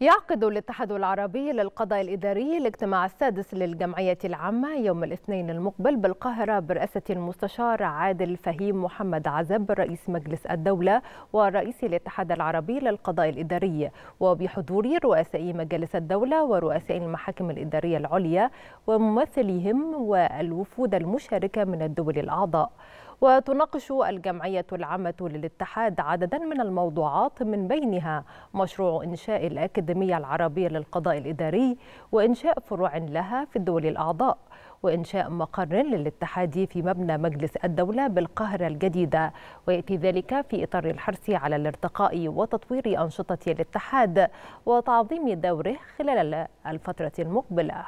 يعقد الاتحاد العربي للقضاء الإداري الاجتماع السادس للجمعية العامة يوم الاثنين المقبل بالقاهرة برئاسة المستشار عادل فهيم محمد عزب رئيس مجلس الدولة ورئيس الاتحاد العربي للقضاء الإداري وبحضور رؤساء مجالس الدولة ورؤساء المحاكم الإدارية العليا وممثليهم والوفود المشاركة من الدول الأعضاء وتناقش الجمعية العامة للاتحاد عددا من الموضوعات من بينها مشروع إنشاء الأكاديمية العربية للقضاء الإداري وإنشاء فروع لها في الدول الأعضاء وإنشاء مقر للاتحاد في مبنى مجلس الدولة بالقاهرة الجديدة ويأتي ذلك في إطار الحرص على الارتقاء وتطوير أنشطة الاتحاد وتعظيم دوره خلال الفترة المقبلة